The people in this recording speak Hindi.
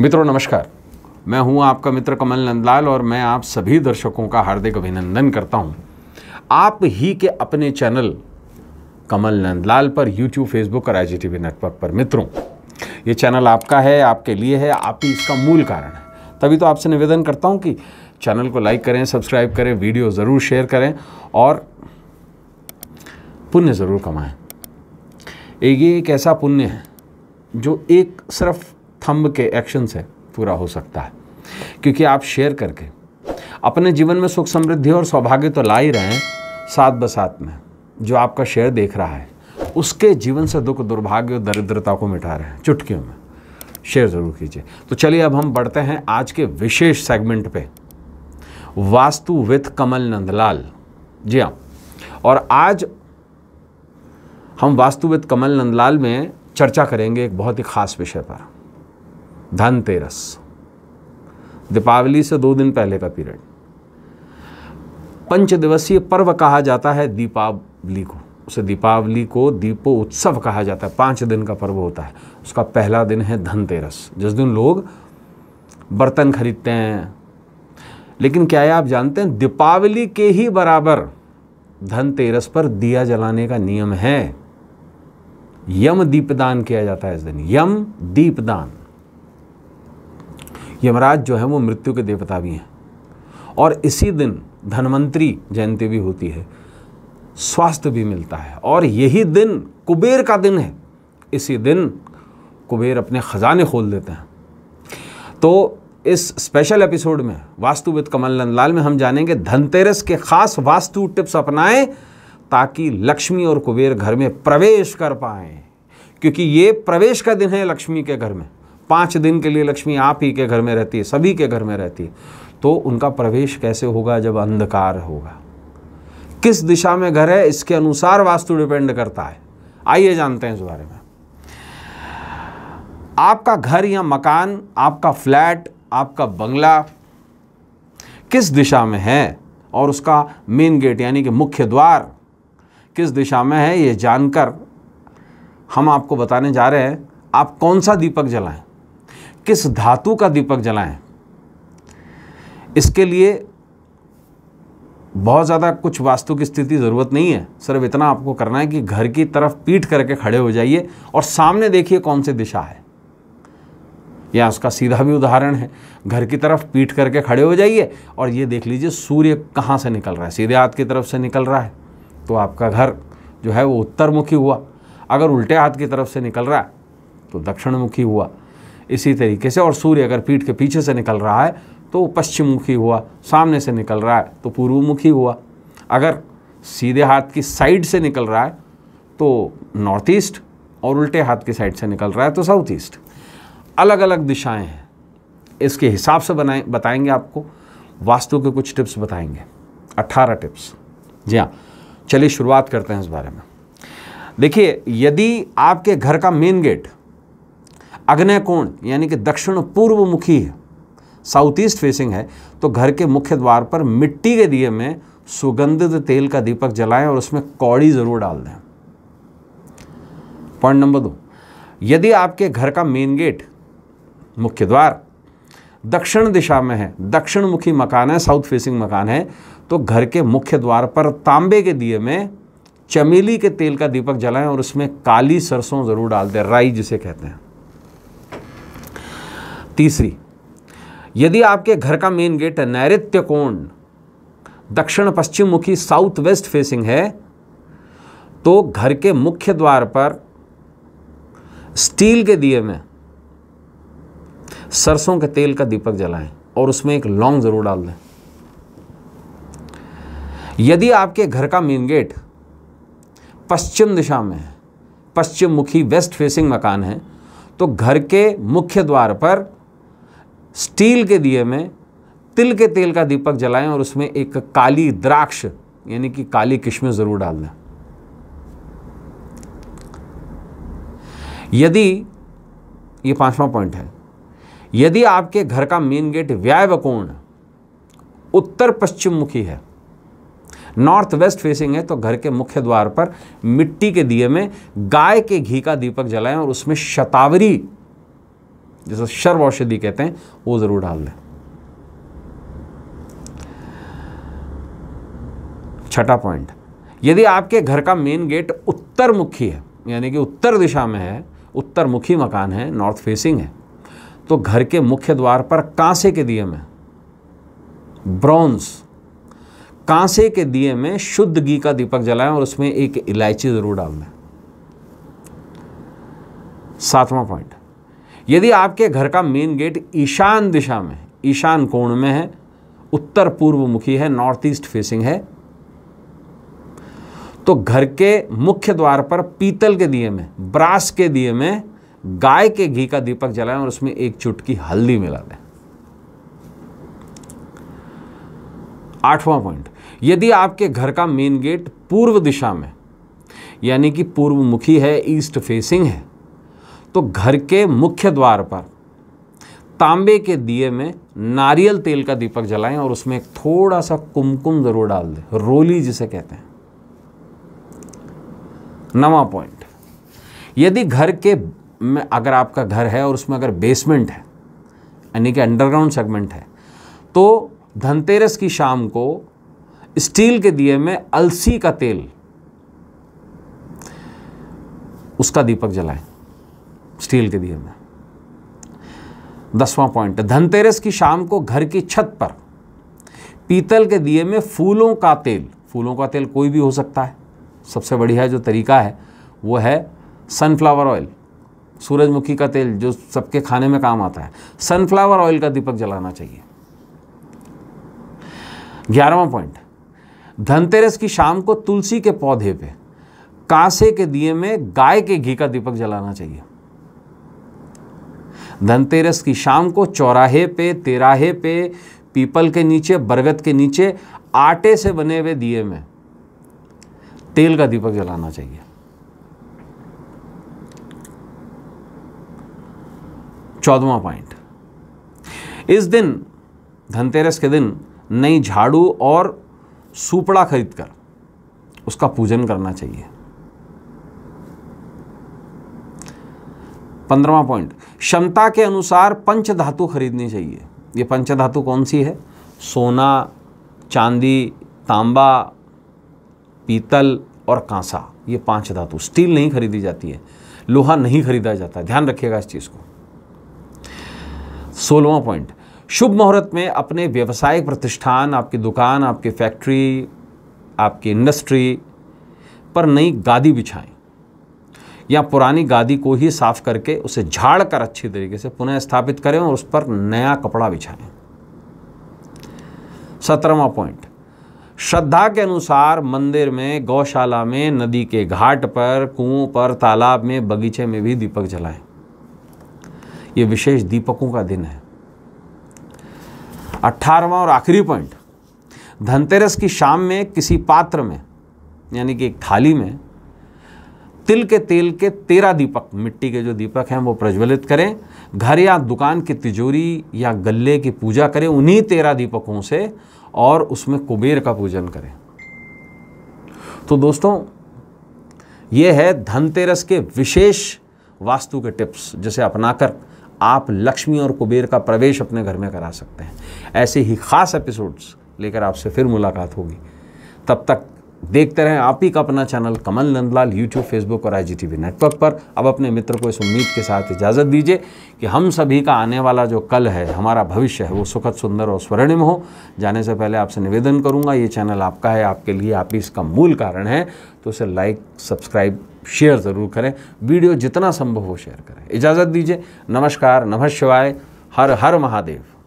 मित्रों नमस्कार मैं हूं आपका मित्र कमल नंदलाल और मैं आप सभी दर्शकों का हार्दिक अभिनंदन करता हूं आप ही के अपने चैनल कमल नंदलाल पर YouTube, Facebook और आई जी नेटवर्क पर मित्रों ये चैनल आपका है आपके लिए है आप ही इसका मूल कारण है तभी तो आपसे निवेदन करता हूं कि चैनल को लाइक करें सब्सक्राइब करें वीडियो ज़रूर शेयर करें और पुण्य ज़रूर कमाएं ये एक ऐसा पुण्य है जो एक सिर्फ थंब के एक्शन से पूरा हो सकता है क्योंकि आप शेयर करके अपने जीवन में सुख समृद्धि और सौभाग्य तो ला ही रहे हैं साथ बसात में जो आपका शेयर देख रहा है उसके जीवन से दुख दुर्भाग्य और दरिद्रता को मिटा रहे हैं चुटकियों में शेयर ज़रूर कीजिए तो चलिए अब हम बढ़ते हैं आज के विशेष सेगमेंट पे वास्तु विथ कमल नंदलाल जी हाँ और आज हम वास्तुविद कमल नंदलाल में चर्चा करेंगे एक बहुत ही ख़ास विषय पर धनतेरस दीपावली से दो दिन पहले का पीरियड पंचदिवसीय पर्व कहा जाता है दीपावली को उसे दीपावली को दीपो उत्सव कहा जाता है पांच दिन का पर्व होता है उसका पहला दिन है धनतेरस जिस दिन लोग बर्तन खरीदते हैं लेकिन क्या है आप जानते हैं दीपावली के ही बराबर धनतेरस पर दिया जलाने का नियम है यम दीपदान किया जाता है इस दिन यम दीपदान यमराज जो है वो मृत्यु के देवता भी हैं और इसी दिन धनवंतरी जयंती भी होती है स्वास्थ्य भी मिलता है और यही दिन कुबेर का दिन है इसी दिन कुबेर अपने ख़जाने खोल देते हैं तो इस स्पेशल एपिसोड में वास्तु विद कमल नंदलाल में हम जानेंगे धनतेरस के खास वास्तु टिप्स अपनाएं ताकि लक्ष्मी और कुबेर घर में प्रवेश कर पाए क्योंकि ये प्रवेश का दिन है लक्ष्मी के घर में पाँच दिन के लिए लक्ष्मी आप ही के घर में रहती है सभी के घर में रहती है तो उनका प्रवेश कैसे होगा जब अंधकार होगा किस दिशा में घर है इसके अनुसार वास्तु डिपेंड करता है आइए जानते हैं इस बारे में आपका घर या मकान आपका फ्लैट आपका बंगला किस दिशा में है और उसका मेन गेट यानी कि मुख्य द्वार किस दिशा में है ये जानकर हम आपको बताने जा रहे हैं आप कौन सा दीपक जलाएं किस धातु का दीपक जलाएं इसके लिए बहुत ज़्यादा कुछ वास्तु की स्थिति ज़रूरत नहीं है सिर्फ इतना आपको करना है कि घर की तरफ पीठ करके खड़े हो जाइए और सामने देखिए कौन सी दिशा है या उसका सीधा भी उदाहरण है घर की तरफ पीठ करके खड़े हो जाइए और ये देख लीजिए सूर्य कहाँ से निकल रहा है सीधे हाथ की तरफ से निकल रहा है तो आपका घर जो है वो उत्तरमुखी हुआ अगर उल्टे हाथ की तरफ से निकल रहा है तो दक्षिणमुखी हुआ इसी तरीके से और सूर्य अगर पीठ के पीछे से निकल रहा है तो पश्चिममुखी हुआ सामने से निकल रहा है तो पूर्वमुखी हुआ अगर सीधे हाथ की साइड से निकल रहा है तो नॉर्थ ईस्ट और उल्टे हाथ की साइड से निकल रहा है तो साउथ ईस्ट अलग अलग दिशाएं हैं इसके हिसाब से बनाए बताएंगे आपको वास्तु के कुछ टिप्स बताएंगे अट्ठारह टिप्स जी हाँ चलिए शुरुआत करते हैं इस बारे में देखिए यदि आपके घर का मेन गेट अग्नय कोण यानी कि दक्षिण पूर्व मुखी है साउथ ईस्ट फेसिंग है तो घर के मुख्य द्वार पर मिट्टी के दिए में सुगंधित तेल का दीपक जलाएं और उसमें कौड़ी ज़रूर डाल दें पॉइंट नंबर दो यदि आपके घर का मेन गेट मुख्य द्वार दक्षिण दिशा में है दक्षिण मुखी मकान है साउथ फेसिंग मकान है तो घर के मुख्य द्वार पर तांबे के दिए में चमेली के तेल का दीपक जलाएं और उसमें काली सरसों ज़रूर डाल दें राई जिसे कहते हैं तीसरी यदि आपके घर का मेन गेट नैऋत्य कोण दक्षिण पश्चिम मुखी साउथ वेस्ट फेसिंग है तो घर के मुख्य द्वार पर स्टील के दिए में सरसों के तेल का दीपक जलाएं और उसमें एक लौंग ज़रूर डाल दें यदि आपके घर का मेन गेट पश्चिम दिशा में है पश्चिम मुखी वेस्ट फेसिंग मकान है तो घर के मुख्य द्वार पर स्टील के दिए में तिल के तेल का दीपक जलाएं और उसमें एक काली द्राक्ष यानी कि काली किशमिश ज़रूर डाल दें यदि ये पांचवा पॉइंट है यदि आपके घर का मेन गेट व्यायकोण उत्तर पश्चिम मुखी है नॉर्थ वेस्ट फेसिंग है तो घर के मुख्य द्वार पर मिट्टी के दिए में गाय के घी का दीपक जलाएं और उसमें शतावरी जैसे शर्व औषधि कहते हैं वो ज़रूर डाल दें छठा पॉइंट यदि आपके घर का मेन गेट उत्तर मुखी है यानी कि उत्तर दिशा में है उत्तर मुखी मकान है नॉर्थ फेसिंग है तो घर के मुख्य द्वार पर कांसे के दिए में ब्रॉन्ज़ कांसे के दिए में शुद्ध घी का दीपक जलाएं और उसमें एक इलायची ज़रूर डाल दें सातवां पॉइंट यदि आपके घर का मेन गेट ईशान दिशा में ईशान कोण में है उत्तर पूर्व मुखी है नॉर्थ ईस्ट फेसिंग है तो घर के मुख्य द्वार पर पीतल के दिए में ब्रास के दिए में गाय के घी का दीपक जलाएं और उसमें एक चुटकी हल्दी मिला दें आठवां पॉइंट यदि आपके घर का मेन गेट पूर्व दिशा में यानी कि पूर्व मुखी है ईस्ट फेसिंग है तो घर के मुख्य द्वार पर तांबे के दिए में नारियल तेल का दीपक जलाएं और उसमें थोड़ा सा कुमकुम ज़रूर डाल दें रोली जिसे कहते हैं नवा पॉइंट यदि घर के में अगर आपका घर है और उसमें अगर बेसमेंट है यानी कि अंडरग्राउंड सेगमेंट है तो धनतेरस की शाम को स्टील के दिए में अलसी का तेल उसका दीपक जलाएं स्टील के दिए में दसवां पॉइंट धनतेरस की शाम को घर की छत पर पीतल के दिए में फूलों का तेल फूलों का तेल कोई भी हो सकता है सबसे बढ़िया जो तरीका है वो है सनफ्लावर ऑयल सूरजमुखी का तेल जो सबके खाने में काम आता है सनफ्लावर ऑयल का दीपक जलाना चाहिए ग्यारहवा पॉइंट धनतेरस की शाम को तुलसी के पौधे पे कांसे के दिए में गाय के घी का दीपक जलाना चाहिए धनतेरस की शाम को चौराहे पे तेराहे पे पीपल के नीचे बरगद के नीचे आटे से बने हुए दिए में तेल का दीपक जलाना चाहिए चौदवा पॉइंट इस दिन धनतेरस के दिन नई झाड़ू और सूपड़ा खरीद कर उसका पूजन करना चाहिए पंद्रवा पॉइंट क्षमता के अनुसार पंच धातु खरीदनी चाहिए ये पंच धातु कौन सी है सोना चांदी तांबा पीतल और कांसा ये पांच धातु स्टील नहीं खरीदी जाती है लोहा नहीं खरीदा जाता ध्यान रखिएगा इस चीज़ को सोलवा पॉइंट शुभ मुहूर्त में अपने व्यवसायिक प्रतिष्ठान आपकी दुकान आपकी फैक्ट्री आपकी इंडस्ट्री पर नई गादी बिछाएं या पुरानी गादी को ही साफ करके उसे झाड़ कर अच्छी तरीके से पुनः स्थापित करें और उस पर नया कपड़ा बिछाएं सत्रहवा पॉइंट श्रद्धा के अनुसार मंदिर में गौशाला में नदी के घाट पर कुओं पर तालाब में बगीचे में भी दीपक जलाएं ये विशेष दीपकों का दिन है अट्ठारहवा और आखिरी पॉइंट धनतेरस की शाम में किसी पात्र में यानी कि एक थाली में तिल के तेल के तेरह दीपक मिट्टी के जो दीपक हैं वो प्रज्वलित करें घर या दुकान की तिजोरी या गले की पूजा करें उन्हीं तेरह दीपकों से और उसमें कुबेर का पूजन करें तो दोस्तों ये है धनतेरस के विशेष वास्तु के टिप्स जिसे अपनाकर आप लक्ष्मी और कुबेर का प्रवेश अपने घर में करा सकते हैं ऐसे ही ख़ास एपिसोड्स लेकर आपसे फिर मुलाकात होगी तब तक देखते रहें आप ही का अपना channel Kamal Nandlal YouTube Facebook और आई नेटवर्क पर अब अपने मित्र को इस उम्मीद के साथ इजाज़त दीजिए कि हम सभी का आने वाला जो कल है हमारा भविष्य है वो सुखद सुंदर और स्वर्णिम हो जाने से पहले आपसे निवेदन करूँगा ये चैनल आपका है आपके लिए आप ही इसका मूल कारण है तो इसे लाइक सब्सक्राइब शेयर ज़रूर करें वीडियो जितना संभव हो शेयर करें इजाज़त दीजिए नमस्कार नमः शिवाय हर हर महादेव